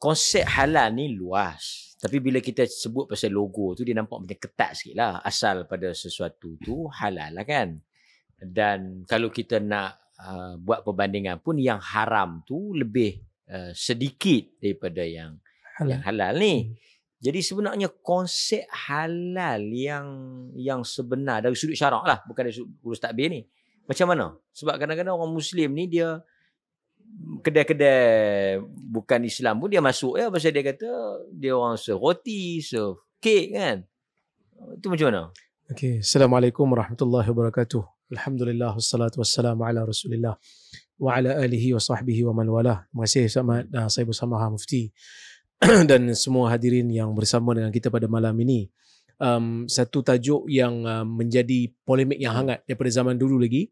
konsep halal ni luas. Tapi bila kita sebut pasal logo tu, dia nampak macam ketat sikit lah. Asal pada sesuatu tu halal lah kan. Dan kalau kita nak uh, buat perbandingan pun, yang haram tu lebih uh, sedikit daripada yang halal, yang halal ni. Hmm. Jadi sebenarnya konsep halal yang yang sebenar dari sudut syarak lah. Bukan dari sudut takbir ni. Macam mana? Sebab kadang-kadang orang Muslim ni dia kedai-kedai bukan Islam pun dia masuk ya pasal dia kata dia orang serve roti, kek kan. Itu macam mana? Okay. Assalamualaikum warahmatullahi wabarakatuh. Alhamdulillah wassalatu wassalamu ala Rasulillah wa ala alihi wa sahbihi wa man wala. Terima sama dan saya bersama ha, Mufti dan semua hadirin yang bersama dengan kita pada malam ini. Um, satu tajuk yang um, menjadi polemik yang hangat daripada zaman dulu lagi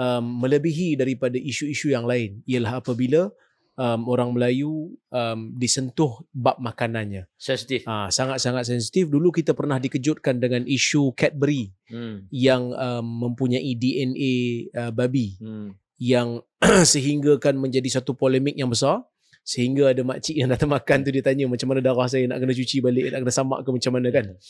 um, melebihi daripada isu-isu yang lain ialah apabila um, orang Melayu um, disentuh bab makanannya. Sensitif. Uh, sangat-sangat sensitif. Dulu kita pernah dikejutkan dengan isu Cadbury hmm. yang um, mempunyai DNA uh, babi hmm. yang sehinggakan menjadi satu polemik yang besar sehingga ada makcik yang datang makan tu dia tanya macam mana darah saya nak kena cuci balik nak kena samak ke macam mana kan hmm.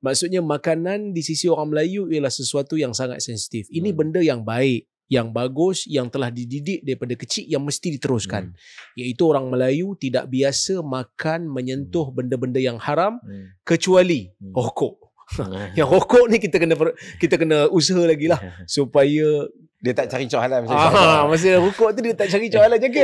maksudnya makanan di sisi orang Melayu ialah sesuatu yang sangat sensitif ini hmm. benda yang baik yang bagus yang telah dididik daripada kecil yang mesti diteruskan hmm. iaitu orang Melayu tidak biasa makan menyentuh hmm. benda-benda yang haram hmm. kecuali hmm. rokok yang rokok ni kita kena kita kena usaha lagi lah supaya dia tak cari cuah halal macam ah, masa rukuk tu dia tak cari cuah halal jaga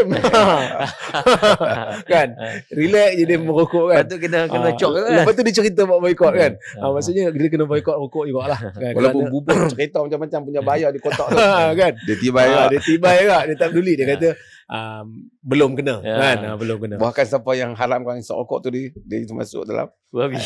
kan relax je dia merokok kan lepas tu kena kena ah, cok kan lepas tu dia cerita buat boikot kan ah, maksudnya dia kena boikot rokok juga lah kan? walaupun bubur cerita macam-macam punya bayar di kotak tu ah, kan dia tiba ya ah, dia tiba ya dia tak peduli dia ya. kata um, belum kena ya. kan ah, belum kena bahkan siapa yang haramkan sok rokok tu dia dia masuk dalam babi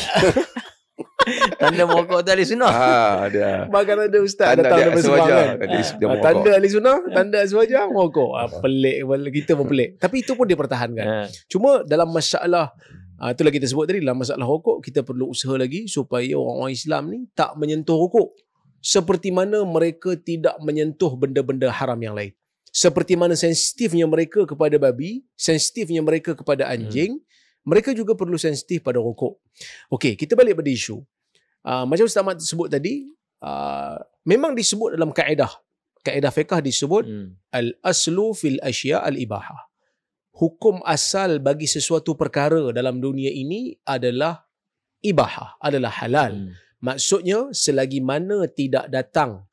tanda mokok tu ahli sunnah. Ha, dia. Bahkan ada ustaz tanda datang dari Sabah. Kan. Ha, tanda ahli sunnah, ya. tanda ahli sunnah mokok. Ha, pelik kita pun pelik. Tapi itu pun dia pertahankan. Ha. Ya. Cuma dalam masalah Uh, ah, itulah kita sebut tadi dalam masalah rokok kita perlu usaha lagi supaya orang-orang Islam ni tak menyentuh rokok seperti mana mereka tidak menyentuh benda-benda haram yang lain seperti mana sensitifnya mereka kepada babi sensitifnya mereka kepada hmm. anjing hmm. mereka juga perlu sensitif pada rokok okey kita balik pada isu Ah, macam Ustaz Ahmad sebut tadi, uh, memang disebut dalam kaedah. Kaedah fiqah disebut, hmm. Al-aslu fil asya al ibaha Hukum asal bagi sesuatu perkara dalam dunia ini adalah ibaha adalah halal. Hmm. Maksudnya, selagi mana tidak datang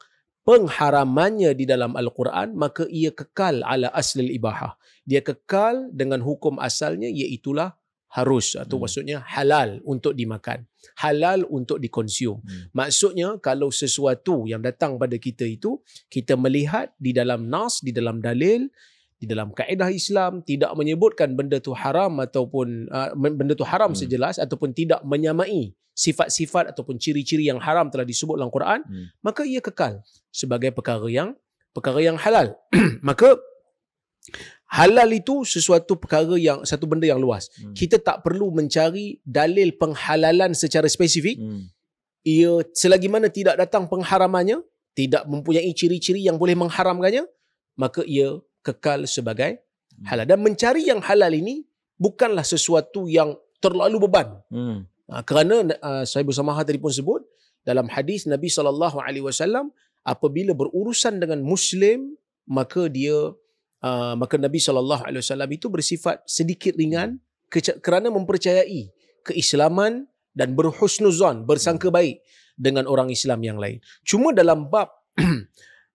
pengharamannya di dalam Al-Quran, maka ia kekal ala aslil ibaha Dia kekal dengan hukum asalnya, iaitulah harus atau hmm. maksudnya halal untuk dimakan halal untuk dikonsum hmm. maksudnya kalau sesuatu yang datang pada kita itu kita melihat di dalam nas di dalam dalil di dalam kaedah Islam tidak menyebutkan benda tu haram ataupun uh, benda tu haram hmm. sejelas ataupun tidak menyamai sifat-sifat ataupun ciri-ciri yang haram telah disebut dalam Quran hmm. maka ia kekal sebagai perkara yang perkara yang halal maka halal itu sesuatu perkara yang satu benda yang luas. Hmm. Kita tak perlu mencari dalil penghalalan secara spesifik. Hmm. Ia selagi mana tidak datang pengharamannya, tidak mempunyai ciri-ciri yang boleh mengharamkannya, maka ia kekal sebagai hmm. halal. Dan mencari yang halal ini bukanlah sesuatu yang terlalu beban. Hmm. Ha, kerana uh, ha, saya bersama tadi pun sebut dalam hadis Nabi saw. apabila berurusan dengan muslim maka dia Ah, maka Nabi sallallahu alaihi wasallam itu bersifat sedikit ringan kerana mempercayai keislaman dan berhusnuzon bersangka baik dengan orang Islam yang lain. Cuma dalam bab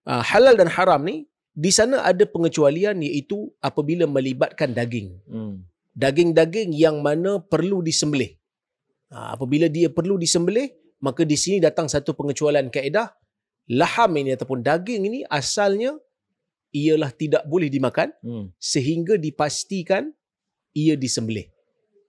ah, halal dan haram ni di sana ada pengecualian iaitu apabila melibatkan daging. Hmm. Daging-daging yang mana perlu disembelih. Ah, apabila dia perlu disembelih, maka di sini datang satu pengecualian kaedah. Laham ini ataupun daging ini asalnya ialah tidak boleh dimakan hmm. sehingga dipastikan ia disembelih.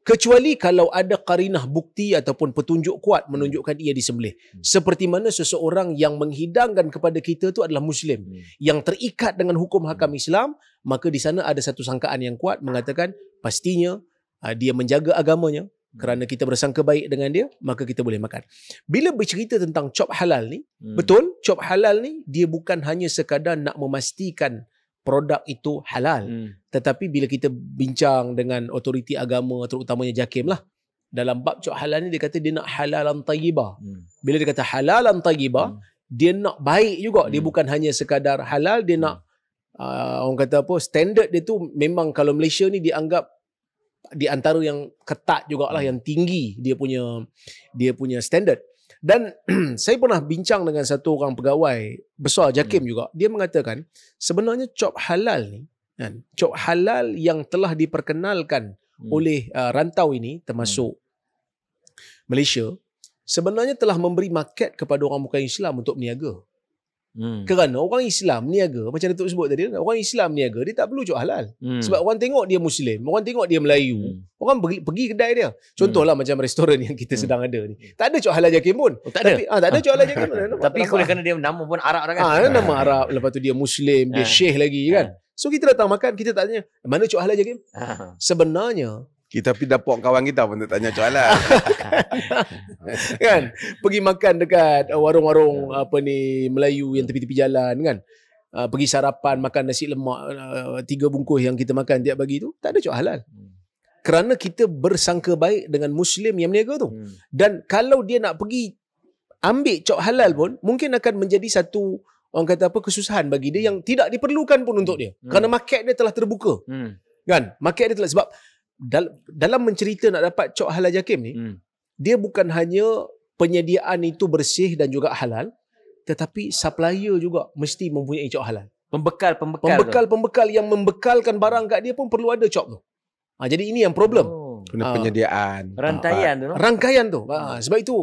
Kecuali kalau ada karinah bukti ataupun petunjuk kuat menunjukkan ia disembelih. Hmm. Seperti mana seseorang yang menghidangkan kepada kita itu adalah Muslim. Hmm. Yang terikat dengan hukum hakam hmm. Islam, maka di sana ada satu sangkaan yang kuat mengatakan pastinya ah, dia menjaga agamanya, Hmm. kerana kita bersangka baik dengan dia maka kita boleh makan. Bila bercerita tentang cop halal ni, hmm. betul cop halal ni dia bukan hanya sekadar nak memastikan produk itu halal. Hmm. Tetapi bila kita bincang dengan otoriti agama terutamanya JAKIM lah dalam bab cop halal ni dia kata dia nak halalan tayyibah. Hmm. Bila dia kata halalan tayyibah, hmm. dia nak baik juga. Hmm. Dia bukan hanya sekadar halal, dia hmm. nak uh, orang kata apa standard dia tu memang kalau Malaysia ni dianggap di antara yang ketat lah yang tinggi dia punya dia punya standard dan saya pernah bincang dengan satu orang pegawai besar JAKIM hmm. juga dia mengatakan sebenarnya cop halal ni kan cop halal yang telah diperkenalkan hmm. oleh uh, rantau ini termasuk hmm. Malaysia sebenarnya telah memberi market kepada orang bukan Islam untuk berniaga Hmm. Kerana orang Islam niaga macam Datuk sebut tadi, orang Islam niaga dia tak perlu jual halal. Hmm. Sebab orang tengok dia muslim, orang tengok dia Melayu, hmm. orang pergi, pergi kedai dia. Contohlah hmm. macam restoran yang kita hmm. sedang ada ni. Tak ada jual halal jakin pun. Oh, tak Tapi ada. Ah, tak ada jual ah. halal jakin pun. Tapi kalau kena dia nama pun Arab orang kan. Ah nama ah. Arab lepas tu dia muslim, dia syekh lagi kan. So kita datang makan, kita tanya, mana cuk halal jakin? Sebenarnya kita pergi dapur kawan kita pun tanya soalan. kan? Pergi makan dekat uh, warung-warung ya. apa ni Melayu yang tepi-tepi jalan kan? Uh, pergi sarapan, makan nasi lemak, uh, tiga bungkus yang kita makan tiap pagi tu, tak ada cok halal. Hmm. Kerana kita bersangka baik dengan Muslim yang meniaga tu. Hmm. Dan kalau dia nak pergi ambil cok halal pun, mungkin akan menjadi satu orang kata apa kesusahan bagi dia hmm. yang tidak diperlukan pun untuk dia. Kerana market dia telah terbuka. Kan? Market dia telah sebab dal- dalam mencerita nak dapat cok halal jakim ni, hmm. dia bukan hanya penyediaan itu bersih dan juga halal, tetapi supplier juga mesti mempunyai cok halal. Pembekal, pembekal. Pembekal, tu. pembekal yang membekalkan barang kat dia pun perlu ada cok tu. Ha, jadi ini yang problem. oh. ha, penyediaan. Rantaian ha, tu. No? Rangkaian tu. Ha, hmm. sebab itu,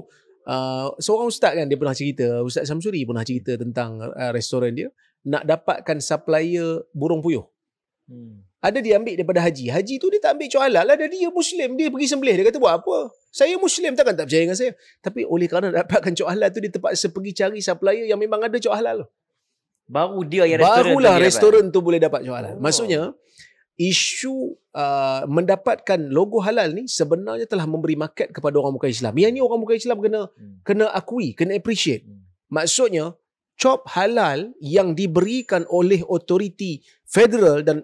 Uh, seorang ustaz kan dia pernah cerita Ustaz Samsuri pernah cerita tentang uh, restoran dia nak dapatkan supplier burung puyuh hmm ada dia ambil daripada haji. Haji tu dia tak ambil cua halal lah. Dia, dia Muslim. Dia pergi sembelih. Dia kata buat apa? Saya Muslim. Takkan tak percaya dengan saya. Tapi oleh kerana dapatkan cua halal tu, dia terpaksa pergi cari supplier yang memang ada cua halal. Baru dia yang Barulah restoran. Barulah restoran tu boleh dapat cua halal. Oh. Maksudnya, isu uh, mendapatkan logo halal ni sebenarnya telah memberi market kepada orang bukan Islam. Yang ni orang bukan Islam kena hmm. kena akui, kena appreciate. Hmm. Maksudnya, cop halal yang diberikan oleh otoriti federal dan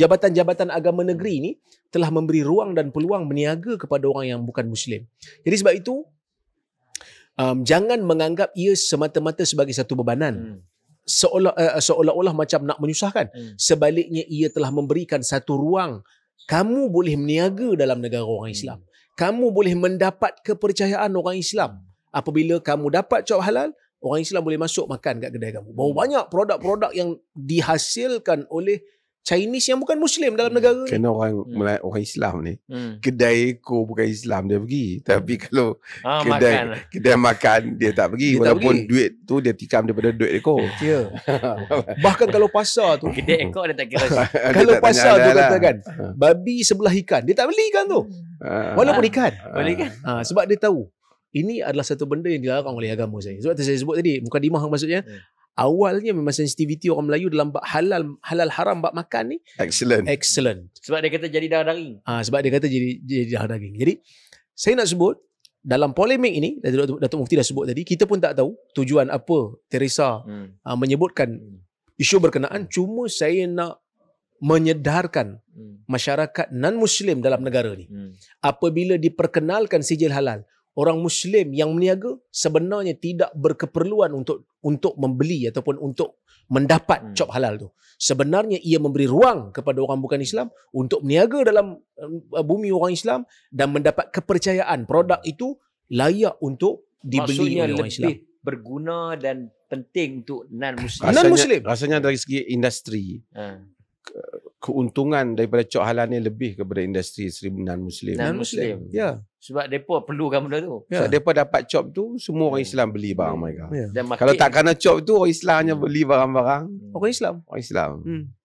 jabatan-jabatan agama negeri ini telah memberi ruang dan peluang berniaga kepada orang yang bukan muslim. Jadi sebab itu um, jangan menganggap ia semata-mata sebagai satu bebanan. Hmm. Seolah uh, seolah-olah macam nak menyusahkan. Hmm. Sebaliknya ia telah memberikan satu ruang kamu boleh berniaga dalam negara orang hmm. Islam. Kamu boleh mendapat kepercayaan orang Islam. Apabila kamu dapat cop halal, orang Islam boleh masuk makan kat kedai kamu. Bahawa banyak produk-produk yang dihasilkan oleh Chinese yang bukan Muslim dalam hmm. negara hmm. ni. Kena orang hmm. orang Islam ni. Hmm. Kedai ko bukan Islam dia pergi. Tapi hmm. kalau ah, kedai makan. Lah. kedai makan dia tak pergi. Dia Walaupun tak pergi. duit tu dia tikam daripada duit dia ya. Bahkan kalau pasar tu. Kedai ko dia tak kira. kalau tak pasar tu lah. katakan. Ha. Babi sebelah ikan. Dia tak beli ikan tu. Hmm. Walaupun ah. ikan. Boleh ah. kan? Ah, sebab dia tahu. Ini adalah satu benda yang dilarang oleh agama saya. Sebab tu saya sebut tadi. Bukan dimahang maksudnya. Hmm awalnya memang sensitiviti orang Melayu dalam bab halal halal haram bak makan ni excellent excellent sebab dia kata jadi darah daging ah sebab dia kata jadi jadi darah daging jadi saya nak sebut dalam polemik ini Datuk, Datuk Mufti dah sebut tadi kita pun tak tahu tujuan apa Teresa hmm. uh, menyebutkan hmm. isu berkenaan hmm. cuma saya nak menyedarkan hmm. masyarakat non muslim dalam negara ni apabila diperkenalkan sijil halal orang muslim yang meniaga sebenarnya tidak berkeperluan untuk untuk membeli ataupun untuk mendapat hmm. cop halal tu. Sebenarnya ia memberi ruang kepada orang bukan Islam untuk meniaga dalam uh, bumi orang Islam dan mendapat kepercayaan produk itu layak untuk dibeli Maksudnya oleh orang Islam. berguna dan penting untuk non muslim. Non muslim. Rasanya dari segi industri. Hmm keuntungan daripada Cok Halal ni lebih kepada industri Seri Menan Muslim. Menan Muslim. Muslim. Ya. Sebab mereka perlukan benda tu. Ya. Sebab mereka dapat cok tu, semua orang hmm. Islam beli barang ya. mereka. Ya. Kalau tak kena cok tu, orang Islamnya hmm. beli barang-barang. Orang Islam. Orang Islam. Hmm.